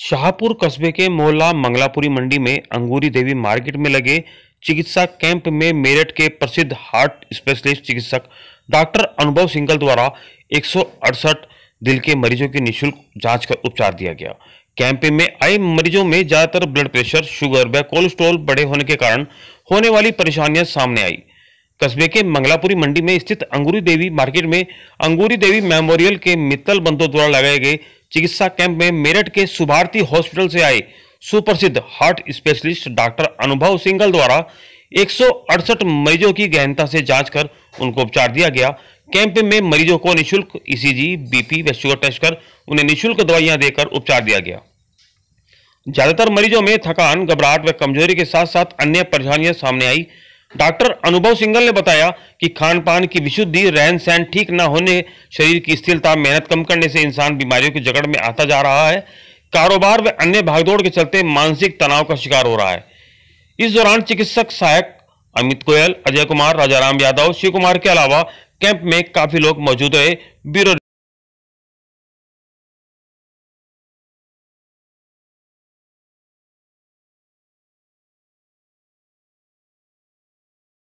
शाहपुर कस्बे के मोहला मंगलापुरी मंडी में अंगूरी देवी मार्केट में लगे चिकित्सा कैंप में मेरठ के प्रसिद्ध हार्ट स्पेशलिस्ट चिकित्सक डॉक्टर अनुभव सिंगल द्वारा एक दिल के मरीजों की निशुल्क जांच कर उपचार दिया गया कैंप में आए मरीजों में ज़्यादातर ब्लड प्रेशर शुगर व कोलेस्ट्रॉल बढ़े होने के कारण होने वाली परेशानियां सामने आई कस्बे के मंगलापुरी मंडी में स्थित अंगूरी देवी मार्केट में अंगूरी देवी मेमोरियल के मित्तल बंधों द्वारा लगाए गए चिकित्सा कैंप में मेरठ के सुभारती हॉस्पिटल से आए सुप्रसिद्ध heart specialist doctor Anubhav Singhal द्वारा एक मरीजों की गहनता से जांच कर उनको उपचार दिया गया कैंप में मरीजों को निशुल्क ईसीजी, e बीपी व शुगर टेस्ट कर उन्हें निशुल्क दवाइयां देकर उपचार दिया गया ज्यादातर मरीजों में थकान घबराहट व कमजोरी के साथ साथ अन्य परेशानियां सामने आई डॉक्टर अनुभव सिंगल ने बताया कि खान पान की विशुद्धि रहन सहन ठीक न होने शरीर की स्थिरता मेहनत कम करने से इंसान बीमारियों की जगड़ में आता जा रहा है कारोबार व अन्य भागदौड़ के चलते मानसिक तनाव का शिकार हो रहा है इस दौरान चिकित्सक सहायक अमित गोयल अजय कुमार राजाराम यादव शिव कुमार के अलावा कैंप में काफी लोग मौजूद रहे ब्यूरो